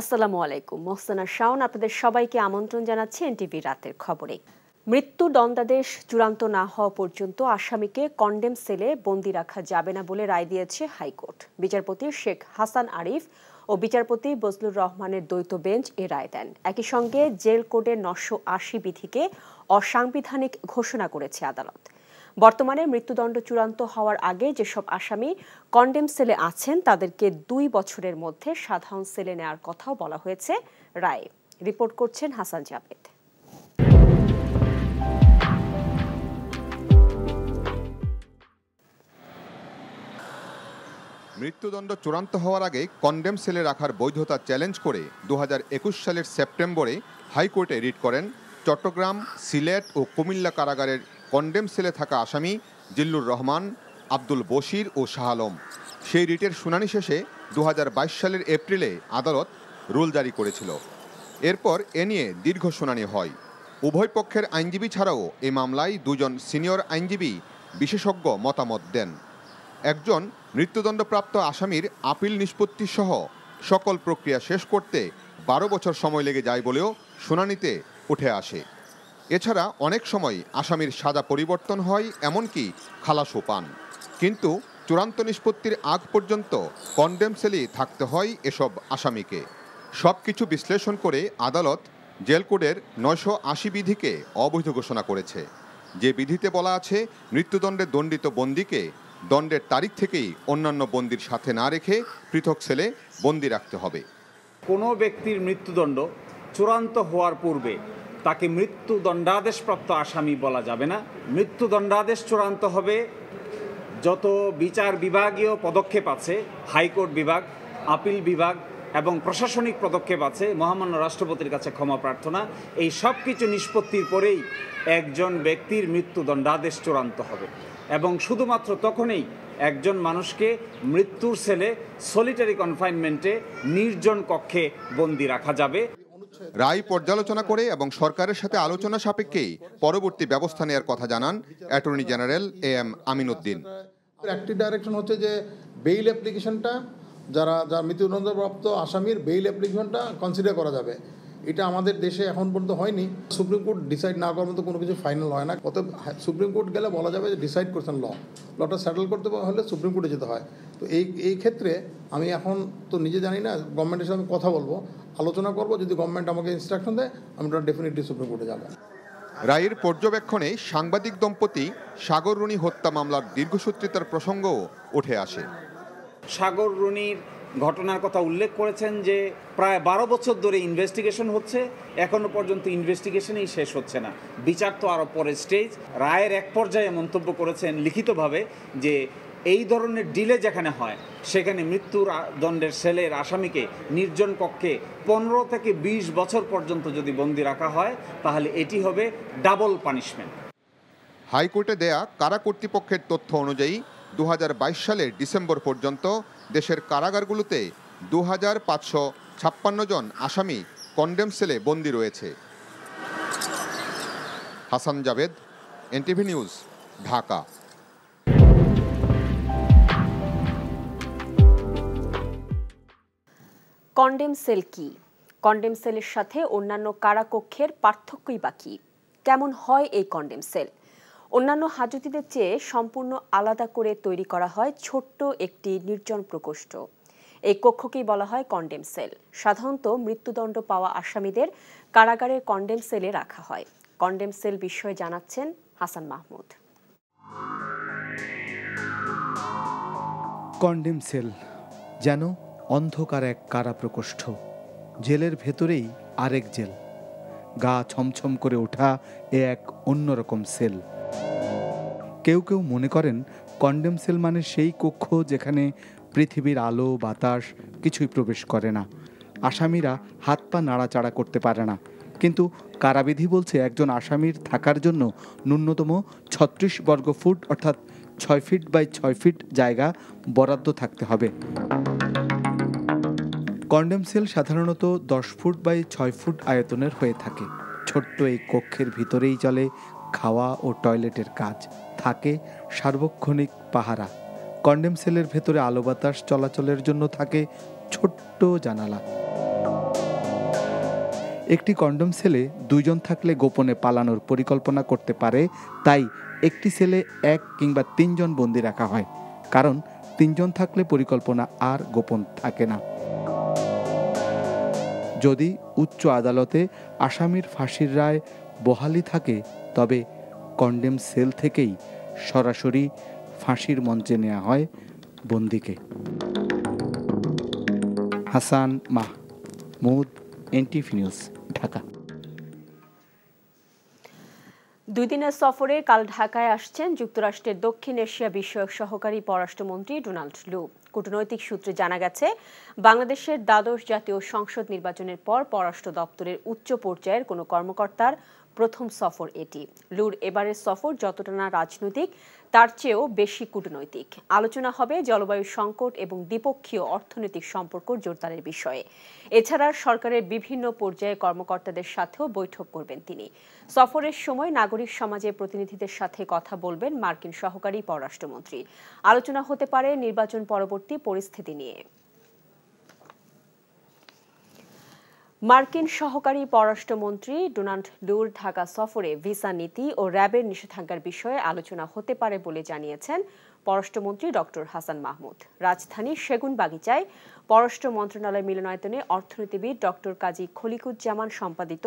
আসসালামু আলাইকুম মোহসানা শাওন আপনাদের সবাইকে আমন্ত্রণ জানাচ্ছি এনটিভি রাতের খবরে মৃত্যু দণ্ডাদেশ চূড়ান্ত না হওয়া পর্যন্ত আসামিকে কন্ডেম সেলে বন্দি রাখা যাবে না বলে রায় দিয়েছে হাইকোর্ট বিচারপতি শেখ হাসান আরিফ ও বিচারপতি বজলুর রহমানের দ্বৈত বেঞ্চ এ রায় দেন একই সঙ্গে জেল কোডের নশো আশি বিধিকে অসাংবিধানিক ঘোষণা করেছে আদালত বর্তমানে মৃত্যুদণ্ড চূড়ান্ত হওয়ার আগে যেসব আসামি কন্ডেম সেলে আছেন তাদেরকে দুই বছরের মধ্যে সাধারণ সেলে নেওয়ার কথাও বলা হয়েছে রায় রিপোর্ট করছেন হাসান জাভেদ মৃত্যুদণ্ড চূড়ান্ত হওয়ার আগে কন্ডেম সেলে রাখার বৈধতা চ্যালেঞ্জ করে দু সালের সেপ্টেম্বরে হাইকোর্টে রিট করেন চট্টগ্রাম সিলেট ও কুমিল্লা কারাগারের কন্ডেম সেলে থাকা আসামি জিল্লুর রহমান আব্দুল বশির ও শাহ আলম সেই রিটের শুনানি শেষে দু সালের এপ্রিলে আদালত রুল জারি করেছিল এরপর এ নিয়ে দীর্ঘ শুনানি হয় উভয় পক্ষের আইনজীবী ছাড়াও এ মামলায় দুজন সিনিয়র আইনজীবী বিশেষজ্ঞ মতামত দেন একজন মৃত্যুদণ্ডপ্রাপ্ত আসামির আপিল নিষ্পত্তি সহ সকল প্রক্রিয়া শেষ করতে বারো বছর সময় লেগে যায় বলেও শুনানিতে উঠে আসে এছাড়া অনেক সময় আসামির সাজা পরিবর্তন হয় এমনকি খালাসও পান কিন্তু চূড়ান্ত নিষ্পত্তির আগ পর্যন্ত কন্ডেম সেলেই থাকতে হয় এসব আসামিকে সব কিছু বিশ্লেষণ করে আদালত জেল কোডের নয়শো আশি বিধিকে অবৈধ ঘোষণা করেছে যে বিধিতে বলা আছে মৃত্যুদণ্ডে দণ্ডিত বন্দিকে দণ্ডের তারিখ থেকেই অন্যান্য বন্দির সাথে না রেখে পৃথক সেলে বন্দি রাখতে হবে কোনো ব্যক্তির মৃত্যুদণ্ড চূড়ান্ত হওয়ার পূর্বে তাকে মৃত্যুদণ্ডাদেশপ্রাপ্ত আসামি বলা যাবে না মৃত্যুদণ্ডাদেশ চূড়ান্ত হবে যত বিচার বিভাগীয় পদক্ষেপ আছে হাইকোর্ট বিভাগ আপিল বিভাগ এবং প্রশাসনিক পদক্ষেপ আছে মহামান্য রাষ্ট্রপতির কাছে ক্ষমা প্রার্থনা এই সব কিছু নিষ্পত্তির পরেই একজন ব্যক্তির মৃত্যুদণ্ডাদেশ চূড়ান্ত হবে এবং শুধুমাত্র তখনই একজন মানুষকে মৃত্যুর সেলে সলিটারি কনফাইনমেন্টে নির্জন কক্ষে বন্দি রাখা যাবে রায় পর্যালোচনা করে এবং সরকারের সাথে আলোচনা সাপেক্ষে পরবর্তী ব্যবস্থা নেয়ার কথা জানান attorney general A M Uddin একটি ডাইরেকশন হচ্ছে যে বেইল অ্যাপ্লিকেশনটা যারা যার মৃত্যুদণ্ডপ্রাপ্ত আসামির বেইল অ্যাপ্লিকেশনটা কনসিডার করা যাবে এটা আমাদের দেশে এখন পর্যন্ত হয়নি সুপ্রিম কোর্ট ডিসাইড না করার মতো কোনো কিছু ফাইনাল হয় না অতএব সুপ্রিম কোর্ট গেলে বলা যাবে যে ডিসাইড করছেন ল লটা সেটেল করতে হলে সুপ্রিম কোর্টে যেতে হয় তো এই এই ক্ষেত্রে আমি এখন তো নিজে জানি না গভর্নমেন্টের সাথে আমি কথা বলবো আলোচনা করব যদি গভর্নমেন্ট আমাকে ইনস্ট্রাকশন দেয় আমি ওটা ডেফিনেটলি সুপ্রিম কোর্টে যাবো রায়ের পর্যবেক্ষণে সাংবাদিক দম্পতি সাগররুণী হত্যা মামলার দীর্ঘসূত্রিতার প্রসঙ্গও উঠে আসে সাগর ঘটনার কথা উল্লেখ করেছেন যে প্রায় বারো বছর ধরে ইনভেস্টিগেশন হচ্ছে এখনও পর্যন্ত ইনভেস্টিগেশনই শেষ হচ্ছে না বিচার তো আরও পরের স্টেজ রায়ের এক পর্যায়ে মন্তব্য করেছেন লিখিতভাবে যে এই ধরনের ডিলে যেখানে হয় সেখানে মৃত্যুর দণ্ডের সেলের আসামিকে নির্জন কক্ষে পনেরো থেকে ২০ বছর পর্যন্ত যদি বন্দি রাখা হয় তাহলে এটি হবে ডাবল পানিশমেন্ট হাইকোর্টে দেয়া কারা কর্তৃপক্ষের তথ্য অনুযায়ী দু সালের ডিসেম্বর পর্যন্ত দেশের কারাগারগুলোতে দু হাজার পাঁচশো ছাপ্পান্ন জন আসামি কন্ডেম সেলে বন্দী রয়েছে Hasan Javed NTV news Dhaka condemned cell কি কন্ডেম সেলের সাথে অন্যান্য কারাকক্ষের পার্থক্যই বাকি কেমন হয় এই কন্ডেম সেল অন্যান্য হাজতিদের চেয়ে সম্পূর্ণ আলাদা করে তৈরি করা হয় ছোট্ট একটি নির্জন প্রকোষ্ঠ এই কক্ষকেই বলা হয় কন্ডেম সেল সাধারণত মৃত্যুদণ্ড পাওয়া আসামিদের কারাগারের কন্ডেম সেলে রাখা হয় কন্ডেম সেল বিষয়ে জানাচ্ছেন হাসান মাহমুদ কন্ডেম সেল যেন অন্ধকার এক কারা প্রকোষ্ঠ জেলের ভেতরেই আরেক জেল গা ছমছম করে ওঠা এ এক অন্যরকম সেল কেউ কেউ মনে করেন কন্ডেম সেল মানে সেই কক্ষ যেখানে পৃথিবীর আলো বাতাস কিছুই প্রবেশ করে না আসামিরা হাত পা নাড়াচাড়া করতে পারে না কিন্তু কারাবিধি বলছে একজন আসামির থাকার জন্য ন্যূনতম ছত্রিশ বর্গ ফুট অর্থাৎ ছয় ফিট বাই ছয় ফিট জায়গা বরাদ্দ থাকতে হবে কন্ডেম সেল সাধারণত দশ ফুট বাই ছয় ফুট আয়তনের হয়ে থাকে ছোট্ট এই কক্ষের ভিতরেই চলে খাওয়া ও টয়লেটের কাজ থাকে সার্বক্ষণিক পাহারা কন্ডেম সেলের ভেতরে আলো বাতাস চলাচলের জন্য থাকে ছোট্ট জানালা একটি কন্ডম সেলে দুইজন থাকলে গোপনে পালানোর পরিকল্পনা করতে পারে তাই একটি সেলে এক কিংবা তিনজন বন্দি রাখা হয় কারণ তিনজন থাকলে পরিকল্পনা আর গোপন থাকে না যদি উচ্চ আদালতে আসামির ফাঁসির রায় বহালি থাকে তবে কন্ডেম সেল থেকেই সরাসরি ফাঁসির মঞ্চে নেওয়া হয় বন্দিকে হাসান মাহ মুদ এনটিভি নিউজ ঢাকা দুই দিনের সফরে কাল ঢাকায় আসছেন যুক্তরাষ্ট্রের দক্ষিণ এশিয়া বিষয়ক সহকারী পররাষ্ট্রমন্ত্রী ডোনাল্ড লু কূটনৈতিক সূত্রে জানা গেছে বাংলাদেশের দ্বাদশ জাতীয় সংসদ নির্বাচনের পর পররাষ্ট্র দপ্তরের উচ্চ পর্যায়ের কোনো কর্মকর্তার প্রথম সফর এটি লুর এবারের সফর যতটা না রাজনৈতিক তার চেয়েও বেশি কূটনৈতিক আলোচনা হবে জলবায়ু সংকট এবং দ্বিপক্ষীয় অর্থনৈতিক সম্পর্ক জোরদারের বিষয়ে এছাড়া সরকারের বিভিন্ন পর্যায়ে কর্মকর্তাদের সাথেও বৈঠক করবেন তিনি সফরের সময় নাগরিক সমাজের প্রতিনিধিদের সাথে কথা বলবেন মার্কিন সহকারী পররাষ্ট্রমন্ত্রী আলোচনা হতে পারে নির্বাচন পরবর্তী পরিস্থিতি নিয়ে মার্কিন সহকারী পররাষ্ট্রমন্ত্রী ডোনাল্ড লুর ঢাকা সফরে ভিসা নীতি ও র্যাবের নিষেধাজ্ঞার বিষয়ে আলোচনা হতে পারে বলে জানিয়েছেন পররাষ্ট্রমন্ত্রী ডক্টর হাসান মাহমুদ রাজধানী সেগুন বাগিচায় পররাষ্ট্র মন্ত্রণালয় মিলনায়তনে অর্থনীতিবিদ ডক্টর কাজী খলিকুজ্জামান সম্পাদিত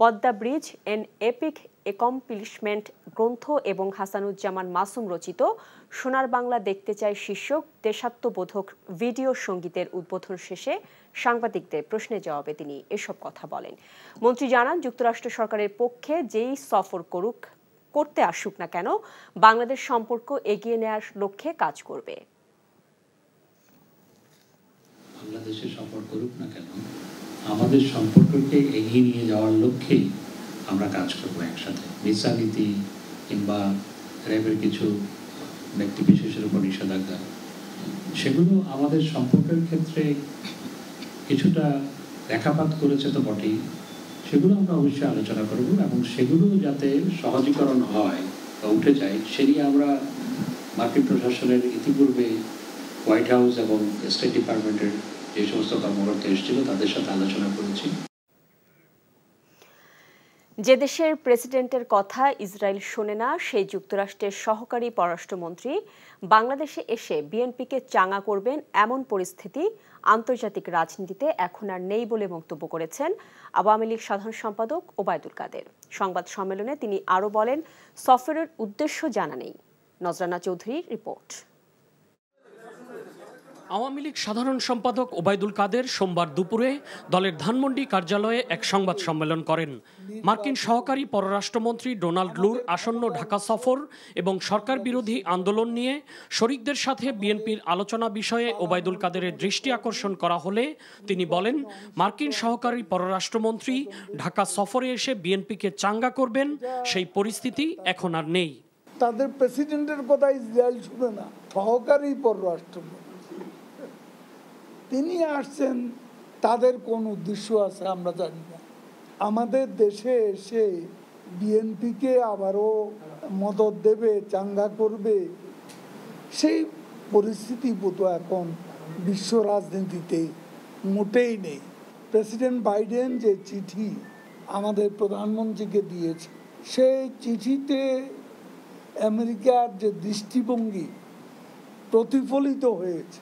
Padma bridge an epic accomplishment গ্রন্থ এবং হাসানুজ্জামান মাসুম রচিত সোনার বাংলা দেখতে চায় শীর্ষক দেশাত্মবোধক ভিডিও সঙ্গীতের উদ্বোধন শেষে সাংবাদিকদের প্রশ্নের জবাবে তিনি এসব কথা বলেন মন্ত্রী জানান যুক্তরাষ্ট্র সরকারের পক্ষে যেই সফর করুক করতে আসুক না কেন বাংলাদেশ সম্পর্ক এগিয়ে নেয়ার লক্ষ্যে কাজ করবে বাংলাদেশের সম্পর্ক রূপ না কেন আমাদের সম্পর্ককে এগিয়ে নিয়ে যাওয়ার লক্ষ্যে আমরা কাজ করব একসাথে ভিসা নীতি কিংবা র্যাবের কিছু ব্যক্তি বিশেষের উপর নিষেধাজ্ঞা সেগুলো আমাদের সম্পর্কের ক্ষেত্রে কিছুটা রেখাপাত করেছে তো বটেই সেগুলো আমরা অবশ্যই আলোচনা করব এবং সেগুলো যাতে সহজীকরণ হয় বা উঠে যায় সেটি আমরা মার্কিন প্রশাসনের ইতিপূর্বে হোয়াইট হাউস এবং স্টেট ডিপার্টমেন্টের যে সমস্ত কর্মকর্তা এসেছিল তাদের সাথে আলোচনা করেছি যে দেশের প্রেসিডেন্টের কথা ইসরায়েল শোনে না সেই যুক্তরাষ্ট্রের সহকারী পররাষ্ট্রমন্ত্রী বাংলাদেশে এসে বিএনপিকে চাঙা করবেন এমন পরিস্থিতি আন্তর্জাতিক রাজনীতিতে এখন আর নেই বলে মন্তব্য করেছেন আওয়ামী লীগ সাধারণ সম্পাদক ওবায়দুল কাদের সংবাদ সম্মেলনে তিনি আরও বলেন সফরের উদ্দেশ্য জানা নেই নজরানা চৌধুরীর রিপোর্ট আওয়ামী লীগ সাধারণ সম্পাদক ওবায়দুল কাদের সোমবার দুপুরে দলের ধানমন্ডি কার্যালয়ে এক সংবাদ সম্মেলন করেন মার্কিন সহকারী পররাষ্ট্রমন্ত্রী ডোনাল্ড লুর আসন্ন ঢাকা সফর এবং সরকার বিরোধী আন্দোলন নিয়ে শরিকদের সাথে বিএনপির আলোচনা বিষয়ে ওবায়দুল কাদেরের দৃষ্টি আকর্ষণ করা হলে তিনি বলেন মার্কিন সহকারী পররাষ্ট্রমন্ত্রী ঢাকা সফরে এসে বিএনপিকে চাঙ্গা করবেন সেই পরিস্থিতি এখন আর নেই তাদের প্রেসিডেন্টের কথা ইসরায়েল শুনে না সহকারী পররাষ্ট্রমন্ত্রী তিনি আসছেন তাদের কোন উদ্দেশ্য আছে আমরা জানি না আমাদের দেশে এসে বিএনপিকে আবারও মদত দেবে চাঙ্গা করবে সেই পরিস্থিতি বোধ এখন বিশ্ব রাজনীতিতে মোটেই নেই প্রেসিডেন্ট বাইডেন যে চিঠি আমাদের প্রধানমন্ত্রীকে দিয়েছে সেই চিঠিতে আমেরিকার যে দৃষ্টিভঙ্গি প্রতিফলিত হয়েছে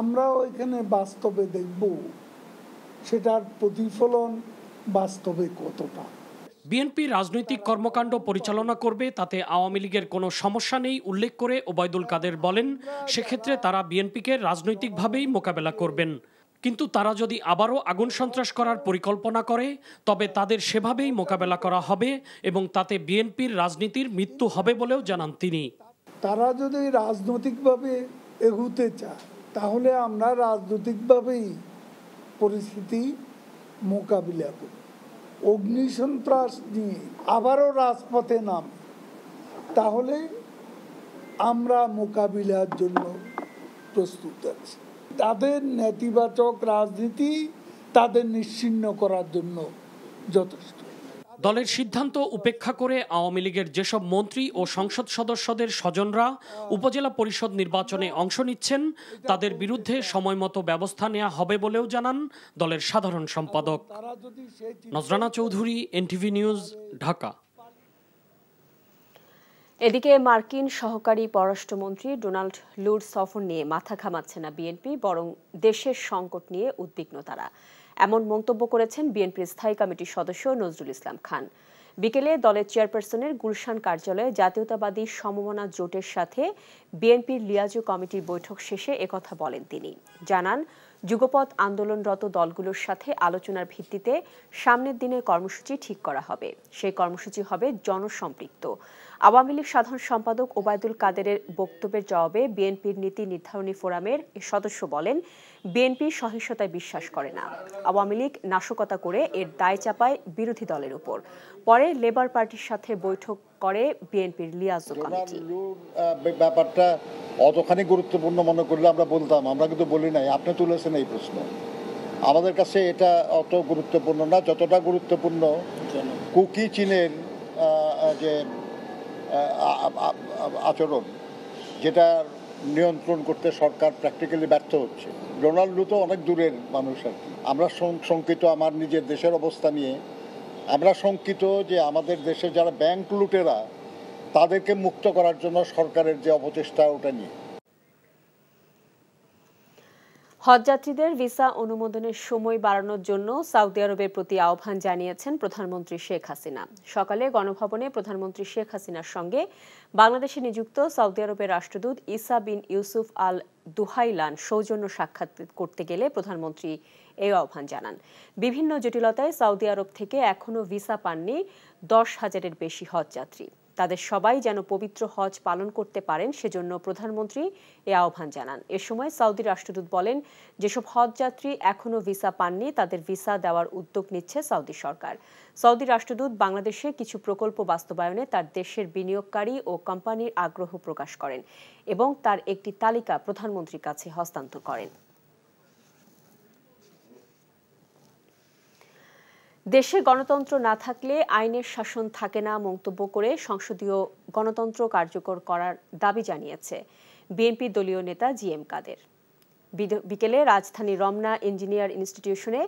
আমরাও এখানে বাস্তবে দেখব সেটার প্রতিফলন বাস্তবে কতটা বিএনপি রাজনৈতিক কর্মকাণ্ড পরিচালনা করবে তাতে আওয়ামী লীগের কোনো সমস্যা নেই উল্লেখ করে ওবায়দুল কাদের বলেন সেক্ষেত্রে তারা বিএনপিকে রাজনৈতিকভাবেই মোকাবেলা করবেন কিন্তু তারা যদি আবারও আগুন সন্ত্রাস করার পরিকল্পনা করে তবে তাদের সেভাবেই মোকাবেলা করা হবে এবং তাতে বিএনপির রাজনীতির মৃত্যু হবে বলেও জানান তিনি তারা যদি রাজনৈতিকভাবে এগুতে চায় তাহলে আমরা রাজনৈতিকভাবেই পরিস্থিতি মোকাবিলা করি অগ্নিসন্ত্রাস নিয়ে আবারও রাজপথে নাম তাহলে আমরা মোকাবিলার জন্য প্রস্তুত আছি তাদের নেতিবাচক রাজনীতি তাদের নিশ্চিন্ন করার জন্য যথেষ্ট দলের সিদ্ধান্ত উপেক্ষা করে আওয়ামী লীগের যেসব মন্ত্রী ও সংসদ সদস্যদের স্বজনরা উপজেলা পরিষদ নির্বাচনে অংশ নিচ্ছেন তাদের বিরুদ্ধে সময়মতো ব্যবস্থা নেওয়া হবে বলেও জানান দলের সাধারণ সম্পাদক নজরানা চৌধুরী এনটিভি নিউজ ঢাকা এদিকে মার্কিন সহকারী পররাষ্ট্রমন্ত্রী ডোনাল্ড লুর সফর নিয়ে মাথা ঘামাচ্ছে না বিএনপি বরং দেশের সংকট নিয়ে উদ্বিগ্ন তারা এমন মন্তব্য করেছেন বিএনপির স্থায়ী কমিটির সদস্য নজরুল ইসলাম খান বিকেলে দলের চেয়ারপারসনের গুলশান কার্যালয়ে জাতীয়তাবাদী সমমনা জোটের সাথে বিএনপির লিয়াজু কমিটির বৈঠক শেষে একথা বলেন তিনি জানান যুগপথ আন্দোলনরত দলগুলোর সাথে আলোচনার ভিত্তিতে সামনের দিনের কর্মসূচি ঠিক করা হবে সেই কর্মসূচি হবে জনসম্পৃক্ত আওয়ামী লীগ সাধারণ সম্পাদক ওবায়দুল কাদেরের বক্তব্যের জবাবে বিএনপির নীতি নির্ধারণী ফোরামের সদস্য বলেন বিএনপি সহিংসতায় বিশ্বাস করে না আওয়ামী লীগ নাশকতা করে এর দায় চাপায় বিরোধী দলের উপর পরে লেবার পার্টির সাথে বৈঠক করে বিএনপির লিয়াজু কমিটি ব্যাপারটা অতখানি গুরুত্বপূর্ণ মনে করলে আমরা বলতাম আমরা কিন্তু বলি নাই আপনি তুলেছেন এই প্রশ্ন আমাদের কাছে এটা অত গুরুত্বপূর্ণ না যতটা গুরুত্বপূর্ণ কুকি চীনের যে আচরণ যেটা নিয়ন্ত্রণ করতে সরকার প্র্যাকটিক্যালি ব্যর্থ হচ্ছে ডোনাল্ড তো অনেক দূরের মানুষ আর কি আমরা শঙ্কিত আমার নিজের দেশের অবস্থা নিয়ে আমরা শঙ্কিত যে আমাদের দেশে যারা ব্যাংক লুটেরা তাদেরকে মুক্ত করার জন্য সরকারের যে অপচেষ্টা ওটা নিয়ে হজযাত্রীদের ভিসা অনুমোদনের সময় বাড়ানোর জন্য সৌদি আরবের প্রতি আহ্বান জানিয়েছেন প্রধানমন্ত্রী শেখ হাসিনা সকালে গণভবনে প্রধানমন্ত্রী শেখ হাসিনার সঙ্গে বাংলাদেশে নিযুক্ত সৌদি আরবের রাষ্ট্রদূত ইসা বিন ইউসুফ আল দুহাইলান সৌজন্য সাক্ষাৎ করতে গেলে প্রধানমন্ত্রী এই আহ্বান জানান বিভিন্ন জটিলতায় সৌদি আরব থেকে এখনও ভিসা পাননি দশ হাজারের বেশি হজযাত্রী তাদের সবাই যেন পবিত্র হজ পালন করতে পারেন সেজন্য প্রধানমন্ত্রী এ আহ্বান জানান এ সময় সৌদি রাষ্ট্রদূত বলেন যেসব হজযাত্রী এখনও ভিসা পাননি তাদের ভিসা দেওয়ার উদ্যোগ নিচ্ছে সৌদি সরকার সৌদি রাষ্ট্রদূত বাংলাদেশে কিছু প্রকল্প বাস্তবায়নে তার দেশের বিনিয়োগকারী ও কোম্পানির আগ্রহ প্রকাশ করেন এবং তার একটি তালিকা প্রধানমন্ত্রীর কাছে হস্তান্তর করেন দেশে গণতন্ত্র না থাকলে আইনের শাসন থাকে না মন্তব্য করে সংসদীয় গণতন্ত্র কার্যকর করার দাবি জানিয়েছে বিএনপি দলীয় নেতা জি এম কাদের বিকেলে রাজধানী রমনা ইঞ্জিনিয়ার ইনস্টিটিউশনে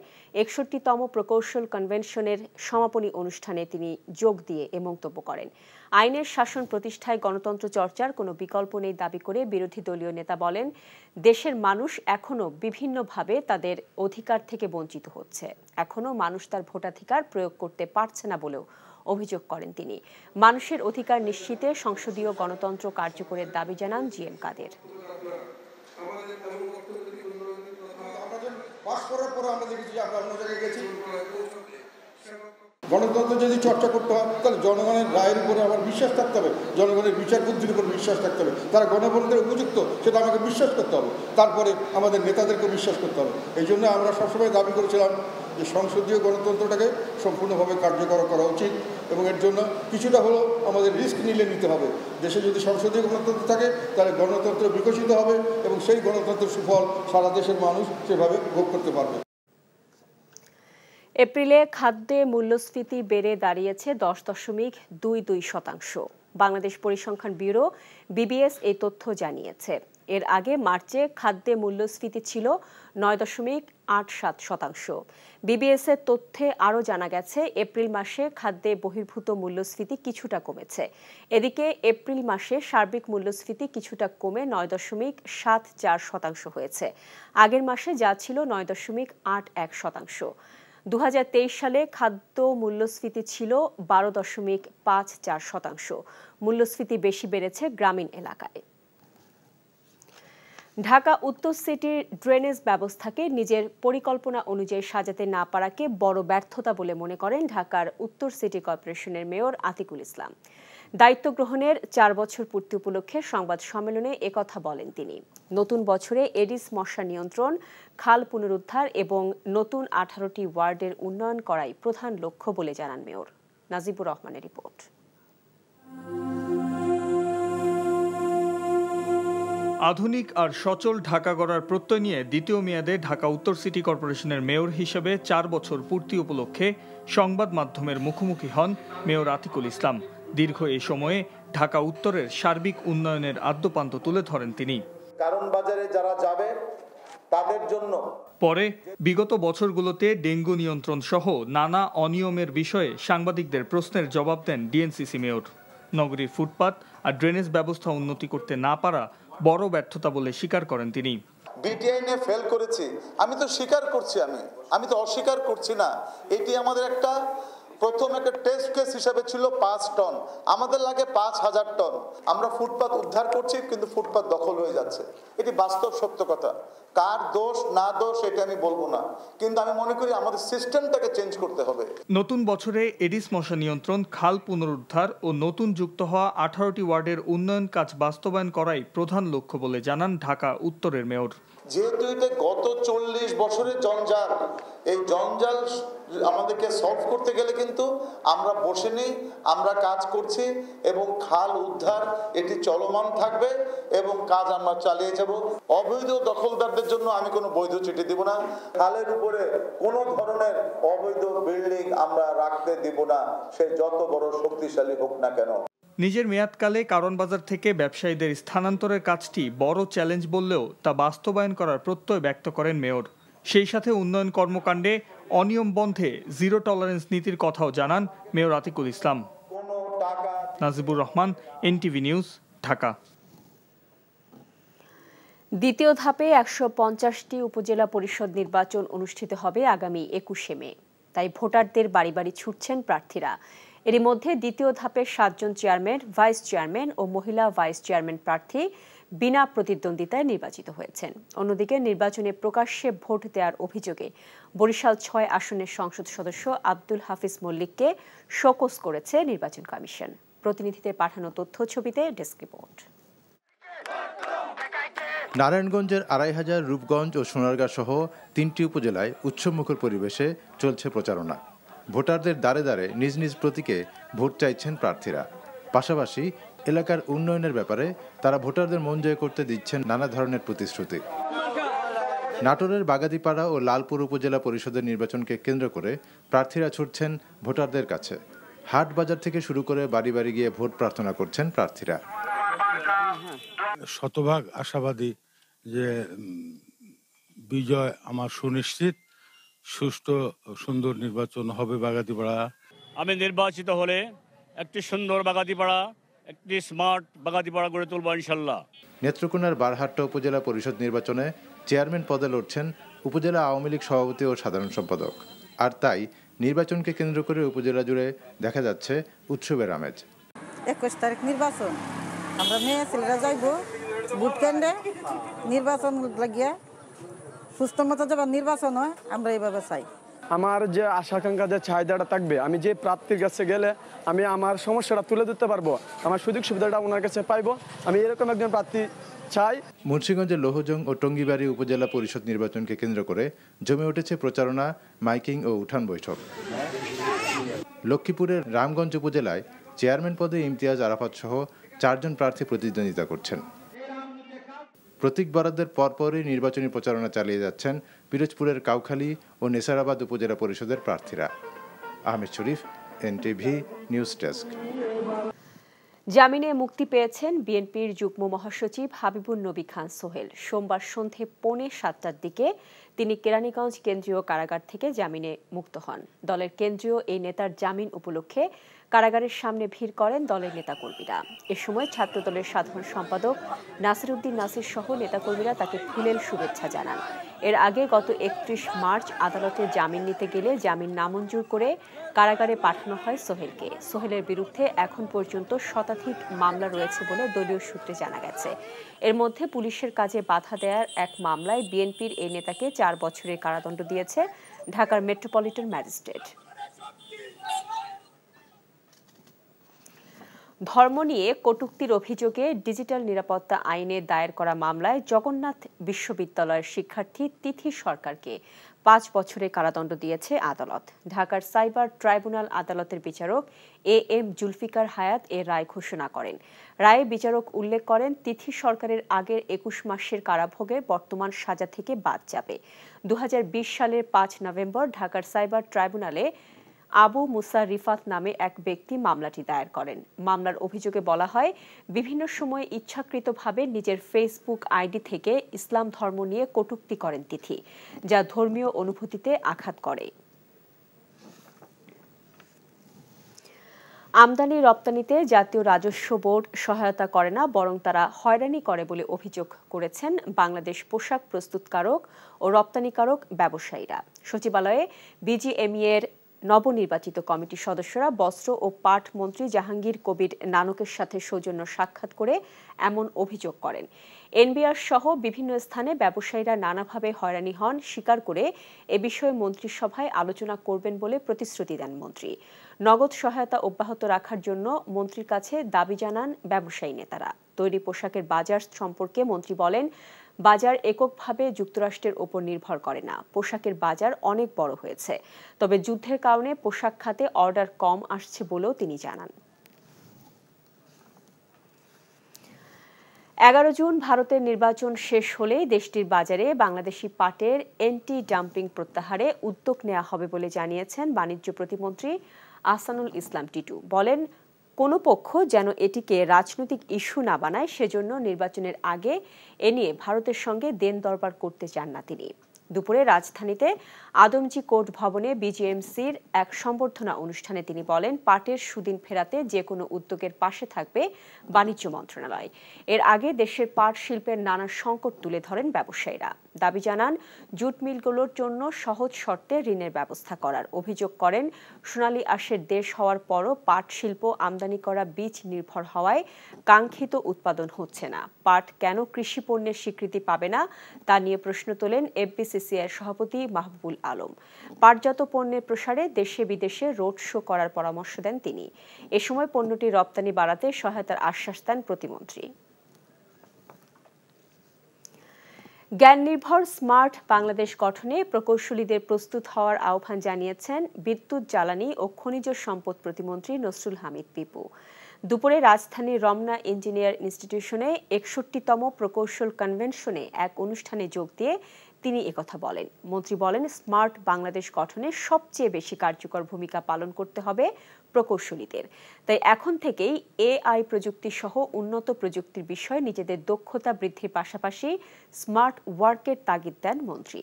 একষট্টিতম প্রকৌশল কনভেনশনের সমাপনী অনুষ্ঠানে তিনি যোগ দিয়ে এ মন্তব্য করেন আইনের শাসন প্রতিষ্ঠায় গণতন্ত্র চর্চার কোনো বিকল্প নেই দাবি করে বিরোধী দলীয় নেতা বলেন দেশের মানুষ এখনও বিভিন্নভাবে তাদের অধিকার থেকে বঞ্চিত হচ্ছে এখনও মানুষ তার ভোটাধিকার প্রয়োগ করতে পারছে না বলেও অভিযোগ করেন তিনি মানুষের অধিকার নিশ্চিতে সংসদীয় গণতন্ত্র কার্যকরের দাবি জানান জি এম কাদের পাশ করার পরে আমরা দেখেছি যে আমরা অন্য জায়গায় গেছি গণতন্ত্র যদি চর্চা করতে হয় তাহলে জনগণের রায়ের উপরে আমার বিশ্বাস থাকতে হবে জনগণের বিচার বুদ্ধির উপর বিশ্বাস থাকতে হবে তারা গণতন্ত্রের উপযুক্ত সেটা আমাকে বিশ্বাস করতে হবে তারপরে আমাদের নেতাদেরকে বিশ্বাস করতে হবে এই জন্য আমরা সবসময় দাবি করেছিলাম যে সংসদীয় গণতন্ত্রটাকে সম্পূর্ণভাবে কার্যকর করা উচিত এবং এর জন্য কিছুটা হলেও আমাদের রিস্ক নিলে নিতে হবে দেশে যদি সংসদীয় গণতন্ত্র থাকে তাহলে গণতন্ত্র বিকশিত হবে এবং সেই গণতন্ত্রের সুফল সারা দেশের মানুষ সেভাবে ভোগ করতে পারবে এপ্রিলে খাদ্যে মূল্যস্ফীতি বেড়ে দাঁড়িয়েছে দশ দশমিক দুই দুই শতাংশ বাংলাদেশ পরিসংখ্যান ব্যুরো বিবিএস এই তথ্য জানিয়েছে এর আগে মার্চে খাদ্যে মূল্যস্ফীতি ছিল নয় দশমিক আট সাত শতাংশ বিবিএসের তথ্যে আরও জানা গেছে এপ্রিল মাসে খাদ্যে বহির্ভূত মূল্যস্ফীতি কিছুটা কমেছে এদিকে এপ্রিল মাসে সার্বিক মূল্যস্ফীতি কিছুটা কমে নয় দশমিক সাত চার শতাংশ হয়েছে আগের মাসে যা ছিল নয় দশমিক আট এক শতাংশ দু সালে খাদ্য মূল্যস্ফীতি ছিল বারো দশমিক পাঁচ চার শতাংশ মূল্যস্ফীতি বেশি বেড়েছে গ্রামীণ এলাকায় ঢাকা উত্তর সিটির ড্রেনেজ ব্যবস্থাকে নিজের পরিকল্পনা অনুযায়ী সাজাতে না পারাকে বড় ব্যর্থতা বলে মনে করেন ঢাকার উত্তর সিটি কর্পোরেশনের মেয়র আতিকুল ইসলাম দায়িত্ব গ্রহণের চার বছর পূর্তি উপলক্ষে সংবাদ সম্মেলনে একথা বলেন তিনি নতুন বছরে এডিস মশা নিয়ন্ত্রণ খাল পুনরুদ্ধার এবং নতুন আঠারোটি ওয়ার্ডের উন্নয়ন করাই প্রধান লক্ষ্য বলে জানান মেয়র নাজিবুর রহমানের রিপোর্ট আধুনিক আর সচল ঢাকা গড়ার প্রত্যয় নিয়ে দ্বিতীয় মেয়াদে ঢাকা উত্তর সিটি কর্পোরেশনের মেয়র হিসেবে চার বছর পূর্তি উপলক্ষে সংবাদ মাধ্যমের মুখোমুখি হন মেয়র আতিকুল ইসলাম দীর্ঘ এই সময়ে ঢাকা উত্তরের সার্বিক উন্নয়নের আদ্যপান্ত তুলে ধরেন তিনি কারণ বাজারে যারা যাবে তাদের জন্য পরে বিগত বছরগুলোতে ডেঙ্গু নিয়ন্ত্রণ সহ নানা অনিয়মের বিষয়ে সাংবাদিকদের প্রশ্নের জবাব দেন ডিএনসিসি মেয়র নগরীর ফুটপাত আর ড্রেনেজ ব্যবস্থা উন্নতি করতে না পারা বড় ব্যর্থতা বলে স্বীকার করেন তিনি বিটিআইনে ফেল করেছি আমি তো স্বীকার করছি আমি আমি তো অস্বীকার করছি না এটি আমাদের একটা প্রথম একটা টেস্ট কেস হিসাবে ছিল পাঁচ টন আমাদের লাগে পাঁচ হাজার টন আমরা ফুটপাত উদ্ধার করছি কিন্তু ফুটপাত দখল হয়ে যাচ্ছে এটি বাস্তব সত্য কথা কার দোষ না দোষ এটা আমি বলবো না কিন্তু আমি মনে করি আমাদের সিস্টেমটাকে চেঞ্জ করতে হবে নতুন বছরে এডিস মশা নিয়ন্ত্রণ খাল পুনরুদ্ধার ও নতুন যুক্ত হওয়া আঠারোটি ওয়ার্ডের উন্নয়ন কাজ বাস্তবায়ন করাই প্রধান লক্ষ্য বলে জানান ঢাকা উত্তরের মেয়র যেহেতু এটা গত চল্লিশ বছরের জঞ্জাল এই জঞ্জাল আমাদেরকে সলভ করতে গেলে কিন্তু আমরা বসে নেই আমরা কাজ করছি এবং খাল উদ্ধার এটি চলমান থাকবে এবং কাজ আমরা চালিয়ে যাব অবৈধ দখলদারদের জন্য আমি কোনো বৈধ চিঠি দিব না খালের উপরে কোনো ধরনের অবৈধ বিল্ডিং আমরা রাখতে দিব না সে যত বড় শক্তিশালী হোক না কেন নিজের মেয়াদকালে কারণ বাজার থেকে ব্যবসায়ীদের স্থানান্তরের কাজটি বড় চ্যালেঞ্জ বললেও তা বাস্তবায়ন করার প্রত্যয় ব্যক্ত করেন মেয়র সেই সাথে উন্নয়ন কর্মকাণ্ডে অনিয়ম বন্ধে জিরো টলারেন্স নীতির কথাও জানান mayor Atiqul Islam Najibur Rahman NTV news Dhaka দ্বিতীয় ধাপে একশো পঞ্চাশটি উপজেলা পরিষদ নির্বাচন অনুষ্ঠিত হবে আগামী একুশে মে তাই ভোটারদের বাড়ি বাড়ি ছুটছেন প্রার্থীরা এর মধ্যে দ্বিতীয় ধাপে সাতজন চেয়ারম্যান ভাইস চেয়ারম্যান ও মহিলা ভাইস চেয়ারম্যান প্রার্থী বিনা প্রতিদ্বন্দ্বিতায় নির্বাচিত হয়েছেন অন্যদিকে নির্বাচনে প্রকাশ্যে ভোট দেওয়ার অভিযোগে বরিশাল ছয় আসনের সংসদ সদস্য আব্দুল হাফিজ মল্লিককে শোকস করেছে নির্বাচন কমিশন প্রতিনিধিদের পাঠানো তথ্য ছবিতে ডেস্ক রিপোর্ট নারায়ণগঞ্জের আড়াই হাজার রূপগঞ্জ ও সোনারগাঁ সহ তিনটি উপজেলায় উৎসবমুখর পরিবেশে চলছে প্রচারণা ভোটারদের দ্বারে দ্বারে নিজ নিজ প্রতীকে ভোট চাইছেন প্রার্থীরা পাশাপাশি এলাকার উন্নয়নের ব্যাপারে তারা ভোটারদের মন জয় করতে দিচ্ছেন নানা ধরনের প্রতিশ্রুতি নাটোরের বাগাদিপাড়া ও লালপুর উপজেলা পরিষদের নির্বাচনকে কেন্দ্র করে প্রার্থীরা ছুটছেন ভোটারদের কাছে হাট বাজার থেকে শুরু করে বাড়ি বাড়ি গিয়ে ভোট প্রার্থনা করছেন প্রার্থীরা শতভাগ আশাবাদী যে বিজয় আমার সুনিশ্চিত সুষ্ঠু সুন্দর নির্বাচন হবে বাগাতিপাড়া আমি নির্বাচিত হলে একটি সুন্দর বাগাতিপাড়া একটি স্মার্ট বাগাতিপাড়া গড়ে তুলব ইনশাল্লাহ নেত্রকোনার বারহাট্ট উপজেলা পরিষদ নির্বাচনে চেয়ারম্যান পদে লড়ছেন উপজেলা আওয়ামী লীগ সভাপতি ও সাধারণ সম্পাদক আর তাই নির্বাচনকে কেন্দ্র করে উপজেলা জুড়ে দেখা যাচ্ছে উৎসবের আমেজ একুশ তারিখ নির্বাচন আমরা মেয়ে ছেলেরা যাইব ভোট কেন্দ্রে নির্বাচন লাগিয়া সুস্থ মতো যখন নির্বাচন হয় আমরা এইভাবে চাই আমার যে আশা যে চাহিদাটা থাকবে আমি যে প্রার্থীর কাছে গেলে আমি আমার সমস্যাটা তুলে ধরতে পারবো আমার সুযোগ সুবিধাটা ওনার কাছে পাইবো আমি এরকম একজন প্রার্থী চাই মুন্সিগঞ্জের লোহজং ও টঙ্গিবাড়ি উপজেলা পরিষদ নির্বাচনকে কেন্দ্র করে জমে উঠেছে প্রচারণা মাইকিং ও উঠান বৈঠক লক্ষ্মীপুরের রামগঞ্জ উপজেলায় চেয়ারম্যান পদে ইমতিয়াজ আরাফাত সহ চারজন প্রার্থী প্রতিদ্বন্দ্বিতা করছেন প্রতীক বরাদ্দের পরপরই নির্বাচনী প্রচারণা চালিয়ে যাচ্ছেন পিরোজপুরের কাউখালী ও নেসারাবাদ উপজেলা পরিষদের প্রার্থীরা Ahmed Sharif NTV news desk জামিনে মুক্তি পেয়েছেন বিএনপির যুগ্ম মহাসচিব হাবিবুর নবী খান সোহেল সোমবার সন্ধে পৌনে সাতটার দিকে তিনি কেরানীগঞ্জ কেন্দ্রীয় কারাগার থেকে জামিনে মুক্ত হন দলের কেন্দ্রীয় এই নেতার জামিন উপলক্ষে কারাগারের সামনে ভিড় করেন দলের নেতাকর্মীরা এ সময় ছাত্রদলের সাধারণ সম্পাদক নাসির উদ্দিন নাসির সহ নেতাকর্মীরা তাকে ফুলেল শুভেচ্ছা জানান এর আগে গত একত্রিশ মার্চ আদালতে জামিন নিতে গেলে জামিন নামঞ্জুর করে কারাগারে পাঠানো হয় সোহেলকে সোহেলের বিরুদ্ধে এখন পর্যন্ত শতাধিক মামলা রয়েছে বলে দলীয় সূত্রে জানা গেছে এর মধ্যে পুলিশের কাজে বাধা দেয়ার এক মামলায় বিএনপির এই নেতাকে চার বছরের কারাদণ্ড দিয়েছে ঢাকার মেট্রোপলিটন ম্যাজিস্ট্রেট ধর্ম নিয়ে কটুক্তির অভিযোগে ডিজিটাল নিরাপত্তা আইনে দায়ের করা মামলায় জগন্নাথ বিশ্ববিদ্যালয়ের শিক্ষার্থী তিথি সরকারকে পাঁচ বছরে কারাদণ্ড দিয়েছে আদালত ঢাকার সাইবার ট্রাইব্যুনাল আদালতের বিচারক এ এম জুলফিকার হায়াত এ রায় ঘোষণা করেন রায়ে বিচারক উল্লেখ করেন তিথি সরকারের আগের একুশ মাসের কারাভোগে বর্তমান সাজা থেকে বাদ যাবে দু সালের পাঁচ নভেম্বর ঢাকার সাইবার ট্রাইব্যুনালে আবু মুসা রিফাত নামে এক ব্যক্তি মামলাটি দায়ের করেন মামলার অভিযোগে বলা হয় বিভিন্ন সময়ে ইচ্ছাকৃতভাবে নিজের ফেসবুক আইডি থেকে ইসলাম ধর্ম নিয়ে কটুক্তি করেন তিথি যা ধর্মীয় অনুভূতিতে আঘাত করে আমদানি রপ্তানিতে জাতীয় রাজস্ব বোর্ড সহায়তা করে না বরং তারা হয়রানি করে বলে অভিযোগ করেছেন বাংলাদেশ পোশাক প্রস্তুতকারক ও রপ্তানিকারক ব্যবসায়ীরা সচিবালয়ে বিজিএমইএর নবনির্বাচিত কমিটির সদস্যরা বস্ত্র ও পাট মন্ত্রী জাহাঙ্গীর কবির নানকের সাথে সৌজন্য সাক্ষাৎ করে এমন অভিযোগ করেন এনবিআর সহ বিভিন্ন স্থানে ব্যবসায়ীরা নানাভাবে হয়রানি হন স্বীকার করে এ বিষয়ে মন্ত্রিসভায় আলোচনা করবেন বলে প্রতিশ্রুতি দেন মন্ত্রী নগদ সহায়তা অব্যাহত রাখার জন্য মন্ত্রীর কাছে দাবি জানান ব্যবসায়ী নেতারা তৈরি পোশাকের বাজার সম্পর্কে মন্ত্রী বলেন বাজার এককভাবে যুক্তরাষ্ট্রের ওপর নির্ভর করে না পোশাকের বাজার অনেক বড় হয়েছে তবে যুদ্ধের কারণে পোশাক খাতে অর্ডার কম আসছে বলেও তিনি জানান এগারো জুন ভারতের নির্বাচন শেষ হলে দেশটির বাজারে বাংলাদেশি পাটের এন্টি ডাম্পিং প্রত্যাহারে উদ্যোগ নেওয়া হবে বলে জানিয়েছেন বাণিজ্য প্রতিমন্ত্রী আসানুল ইসলাম টিটু বলেন কোনো পক্ষ যেন এটিকে রাজনৈতিক ইস্যু না বানায় সেজন্য নির্বাচনের আগে এ নিয়ে ভারতের সঙ্গে দেন দরবার করতে চান না তিনি দুপুরে রাজধানীতে আদমজি কোর্ট ভবনে বিজিএমসির এক সম্বর্ধনা অনুষ্ঠানে তিনি বলেন পাটের সুদিন ফেরাতে যে কোনো উদ্যোগের পাশে থাকবে বাণিজ্য মন্ত্রণালয় এর আগে দেশের পাট শিল্পের নানা সংকট তুলে ধরেন ব্যবসায়ীরা দাবি জানান জুট মিলগুলোর জন্য সহজ শর্তে ঋণের ব্যবস্থা করার অভিযোগ করেন সোনালী আশের দেশ হওয়ার পরও পাট শিল্প আমদানি করা বীজ নির্ভর হওয়ায় কাঙ্ক্ষিত উৎপাদন হচ্ছে না পাট কেন কৃষি পণ্যের স্বীকৃতি পাবে না তা নিয়ে প্রশ্ন তোলেন এফবিসি বিসিসিআই সভাপতি মাহবুবুল আলম পাটজাত পণ্যের প্রসারে দেশে বিদেশে রোড শো করার পরামর্শ দেন তিনি এ সময় পণ্যটি রপ্তানি বাড়াতে সহায়তার আশ্বাস দেন প্রতিমন্ত্রী জ্ঞান নির্ভর স্মার্ট বাংলাদেশ গঠনে প্রকৌশলীদের প্রস্তুত হওয়ার আহ্বান জানিয়েছেন বিদ্যুৎ জ্বালানি ও খনিজ সম্পদ প্রতিমন্ত্রী নসরুল হামিদ পিপু দুপুরে রাজধানীর রমনা ইঞ্জিনিয়ার ইনস্টিটিউশনে একষট্টিতম প্রকৌশল কনভেনশনে এক অনুষ্ঠানে যোগ দিয়ে তিনি একথা বলেন মন্ত্রী বলেন স্মার্ট বাংলাদেশ গঠনে সবচেয়ে বেশি কার্যকর ভূমিকা পালন করতে হবে প্রকৌশলীদের তাই এখন থেকেই এআই প্রযুক্তি সহ উন্নত প্রযুক্তির বিষয়ে নিজেদের দক্ষতা বৃদ্ধির পাশাপাশি স্মার্ট ওয়ার্কের তাগিদ দেন মন্ত্রী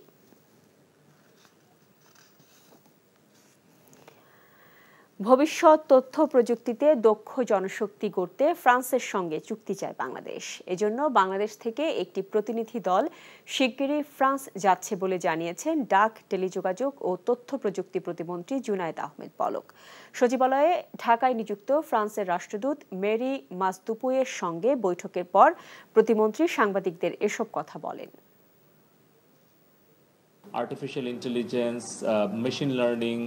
ভবিষ্যৎ তথ্য প্রযুক্তিতে দক্ষ জনশক্তি গড়তে ফ্রান্সের সঙ্গে চুক্তি চায় বাংলাদেশ এজন্য বাংলাদেশ থেকে একটি প্রতিনিধি দল শিগগিরই ফ্রান্স যাচ্ছে বলে জানিয়েছেন ডাক টেলিযোগাযোগ ও তথ্য প্রযুক্তি প্রতিমন্ত্রী জুনায়দ আহমেদ পলক সচিবালয়ে ঢাকায় নিযুক্ত ফ্রান্সের রাষ্ট্রদূত মেরি মাস্তুপুয়ের সঙ্গে বৈঠকের পর প্রতিমন্ত্রী সাংবাদিকদের এসব কথা বলেন artificial intelligence machine learning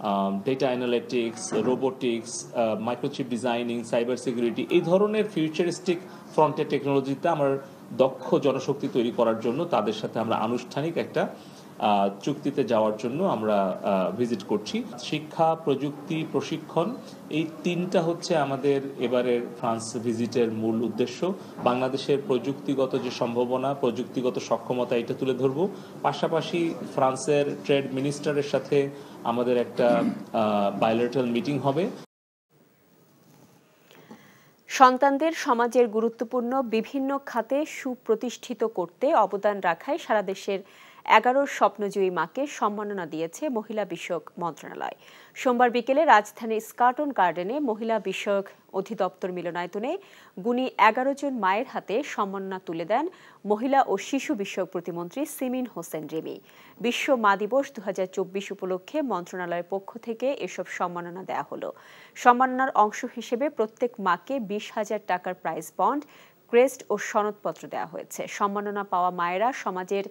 um, data analytics, uh, robotics, uh, microchip designing, cyber security এই ধরনের ফিউচারিস্টিক ফ্রন্টের টেকনোলজিতে আমার দক্ষ জনশক্তি তৈরি করার জন্য তাদের সাথে আমরা আনুষ্ঠানিক একটা চুক্তিতে যাওয়ার জন্য আমরা ভিজিট করছি শিক্ষা প্রযুক্তি প্রশিক্ষণ এই তিনটা হচ্ছে আমাদের এবারের ফ্রান্স ভিজিটের মূল উদ্দেশ্য বাংলাদেশের প্রযুক্তিগত যে সম্ভাবনা প্রযুক্তিগত সক্ষমতা এটা তুলে ধরব পাশাপাশি ফ্রান্সের ট্রেড মিনিস্টারের সাথে আমাদের একটা বায়োলেটারাল মিটিং হবে সন্তানদের সমাজের গুরুত্বপূর্ণ বিভিন্ন খাতে সুপ্রতিষ্ঠিত করতে অবদান রাখায় সারা দেশের এগারো স্বপ্নজয়ী মাকে সম্মাননা দিয়েছে মহিলা বিষয়ক মন্ত্রণালয় সোমবার বিকেলে রাজধানীর স্কার্টন গার্ডেনে মহিলা বিষয়ক অধিদপ্তর মিলনায়তনে গুণী এগারো জন মায়ের হাতে সম্মাননা তুলে দেন মহিলা ও শিশু বিষয়ক প্রতিমন্ত্রী সিমিন হোসেন রেমি বিশ্ব মা দিবস দু উপলক্ষে মন্ত্রণালয়ের পক্ষ থেকে এসব সম্মাননা দেয়া হল সম্মাননার অংশ হিসেবে প্রত্যেক মাকে বিশ হাজার টাকার প্রাইজ বন্ড ক্রেস্ট ও সনদপত্র দেওয়া হয়েছে সম্মাননা পাওয়া মায়েরা সমাজের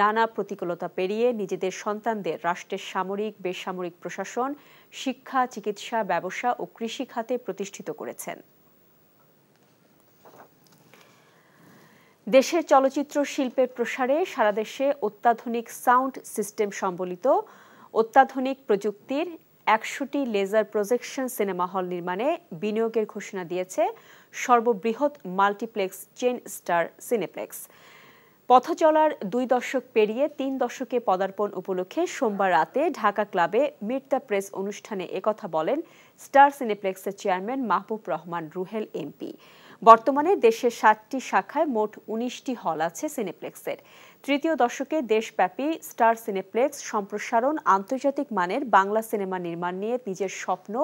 নানা প্রতিকূলতা পেরিয়ে নিজেদের সন্তানদের রাষ্ট্রের সামরিক বেসামরিক প্রশাসন শিক্ষা চিকিৎসা ব্যবসা ও কৃষি খাতে প্রতিষ্ঠিত করেছেন দেশের চলচ্চিত্র শিল্পের প্রসারে সারা দেশে অত্যাধুনিক সাউন্ড সিস্টেম সম্বলিত অত্যাধুনিক প্রযুক্তির একশোটি লেজার প্রজেকশন সিনেমা হল নির্মাণে বিনিয়োগের ঘোষণা দিয়েছে সর্ববৃহৎ মাল্টিপ্লেক্স চেন স্টার সিনেপ্লেক্স পথ চলার দুই দশক পেরিয়ে তিন দশকে পদার্পণ উপলক্ষে সোমবার রাতে ঢাকা ক্লাবে মিট দ্য প্রেস অনুষ্ঠানে একথা বলেন স্টার সিনেপ্লেক্সের চেয়ারম্যান মাহবুব রহমান রুহেল এমপি বর্তমানে দেশের ষাটটি শাখায় মোট উনিশটি হল আছে সিনেপ্লেক্সের তৃতীয় দশকে দেশব্যাপী স্টার সিনেপ্লেক্স সম্প্রসারণ আন্তর্জাতিক মানের বাংলা সিনেমা নির্মাণ নিয়ে নিজের স্বপ্ন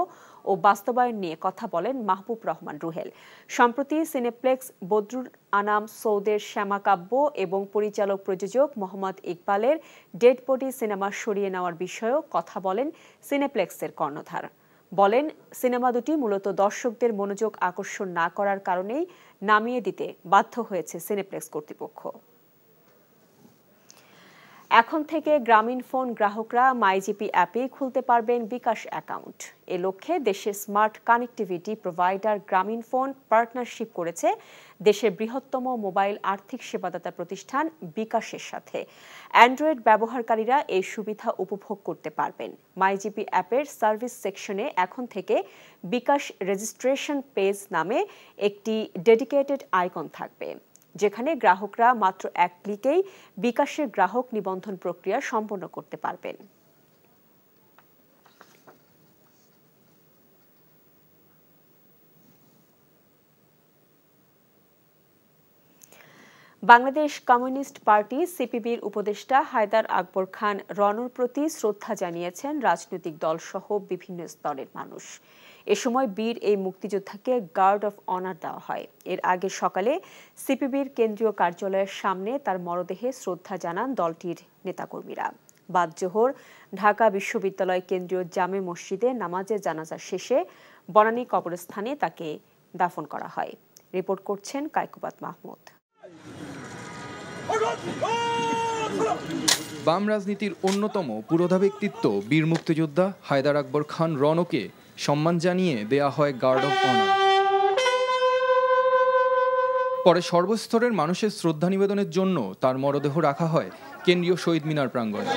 ও বাস্তবায়ন নিয়ে কথা বলেন মাহবুব রহমান রুহেল সম্প্রতি সিনেপ্লেক্স বদরুল আনাম সৌদের শ্যামাকাব্য এবং পরিচালক প্রযোজক মোহাম্মদ ইকবালের ডেড বডি সিনেমা সরিয়ে নেওয়ার বিষয়েও কথা বলেন সিনেপ্লেক্সের কর্ণধার বলেন সিনেমা দুটি মূলত দর্শকদের মনোযোগ আকর্ষণ না করার কারণেই নামিয়ে দিতে বাধ্য হয়েছে সিনেপ্লেক্স কর্তৃপক্ষ এখন থেকে গ্রামীণ ফোন গ্রাহকরা মাইজিপি অ্যাপে খুলতে পারবেন বিকাশ অ্যাকাউন্ট এ লক্ষ্যে দেশের smart connectivity provider Grameenphone partnership করেছে দেশের বৃহত্তম মোবাইল আর্থিক সেবাদাতা প্রতিষ্ঠান বিকাশের সাথে অ্যান্ড্রয়েড ব্যবহারকারীরা এই সুবিধা উপভোগ করতে পারবেন মাইজিপি অ্যাপের সার্ভিস সেকশনে এখন থেকে বিকাশ রেজিস্ট্রেশন পেজ নামে একটি ডেডিকেটেড আইকন থাকবে যেখানে গ্রাহকরা মাত্র এক ক্লিকেই বিকাশের গ্রাহক নিবন্ধন প্রক্রিয়া সম্পন্ন করতে পারবেন বাংলাদেশ কমিউনিস্ট পার্টি সিপিবির উপদেষ্টা হায়দার আকবর খান রনর প্রতি শ্রদ্ধা জানিয়েছেন রাজনৈতিক দলসহ বিভিন্ন স্তরের মানুষ এ সময় বীর এই মুক্তিযোদ্ধাকে গার্ড অফ অনার দেওয়া হয় এর আগে সকালে সিপিবির কেন্দ্রীয় কার্যালয়ের সামনে তার মরদেহে শ্রদ্ধা জানান দলটির নেতাকর্মীরা বাদ জোহর ঢাকা বিশ্ববিদ্যালয় কেন্দ্রীয় জামে মসজিদে নামাজের জানাজা শেষে বনানী কবরস্থানে তাকে দাফন করা হয় রিপোর্ট করছেন কায়কুবাদ মাহমুদ বাম রাজনীতির অন্যতম পুরোধা ব্যক্তিত্ব বীর মুক্তিযোদ্ধা হায়দার আকবর খান রনকে সম্মান জানিয়ে দেয়া হয় গার্ড অফ অনার পরে সর্বস্তরের মানুষের শ্রদ্ধা নিবেদনের জন্য তার মরদেহ রাখা হয় কেন্দ্রীয় শহীদ মিনার প্রাঙ্গণে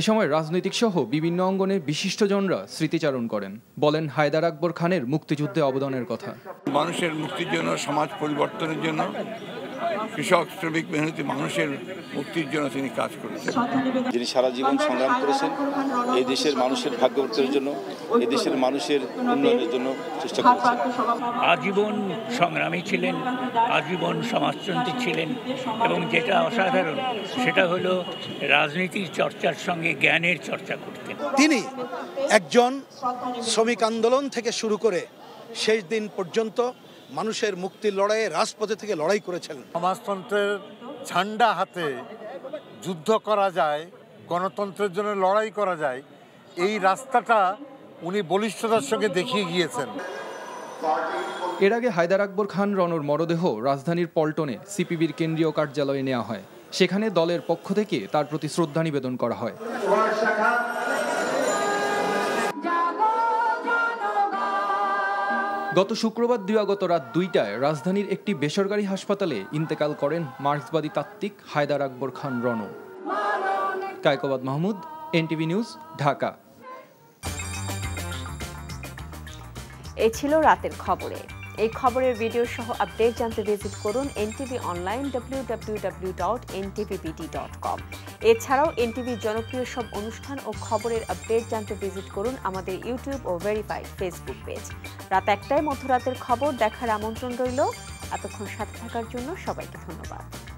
এ সময় রাজনৈতিক সহ বিভিন্ন অঙ্গনের বিশিষ্টজনরা স্মৃতিচারণ করেন বলেন হায়দার আকবর খানের মুক্তিযুদ্ধে অবদানের কথা মানুষের মুক্তির জন্য সমাজ পরিবর্তনের জন্য কৃষক শ্রমিক মেহনতি মানুষের মুক্তির জন্য তিনি কাজ করেছেন যিনি সারা জীবন সংগ্রাম করেছেন এই দেশের মানুষের ভাগ্যবর্তের জন্য এই দেশের মানুষের উন্নয়নের জন্য চেষ্টা করেছেন আজীবন সংগ্রামী ছিলেন আজীবন সমাজতন্ত্রী ছিলেন এবং যেটা অসাধারণ সেটা হলো রাজনীতির চর্চার সঙ্গে জ্ঞানের চর্চা করতেন তিনি একজন শ্রমিক আন্দোলন থেকে শুরু করে শেষ দিন পর্যন্ত মানুষের মুক্তির লড়াইয়ে রাজপথে থেকে লড়াই করেছেন সমাজতন্ত্রের ঝান্ডা হাতে যুদ্ধ করা যায় গণতন্ত্রের জন্য লড়াই করা যায় এই রাস্তাটা উনি বলিষ্ঠতার সঙ্গে দেখিয়ে গিয়েছেন এর আগে হায়দার আকবর খান রনর মরদেহ রাজধানীর পল্টনে সিপিবির কেন্দ্রীয় কার্যালয়ে নেওয়া হয় সেখানে দলের পক্ষ থেকে তার প্রতি শ্রদ্ধা নিবেদন করা হয় গত শুক্রবার দিবাগত রাত দুইটায় রাজধানীর একটি বেসরকারি হাসপাতালে ইন্তেকাল করেন মার্ক্সবাদী তাত্ত্বিক হায়দার আকবর খান রণ কায়কবাদ মাহমুদ এনটিভি নিউজ ঢাকা এ ছিল রাতের খবরে এই খবরের ভিডিও সহ আপডেট জানতে ভিজিট করুন NTV online W dot com এছাড়াও এনটিভির জনপ্রিয় সব অনুষ্ঠান ও খবরের আপডেট জানতে ভিজিট করুন আমাদের ইউটিউব ও ভেরিফাই ফেসবুক পেজ রাত একটায় মধ্যরাতের খবর দেখার আমন্ত্রণ রইল এতক্ষণ সাথে থাকার জন্য সবাইকে ধন্যবাদ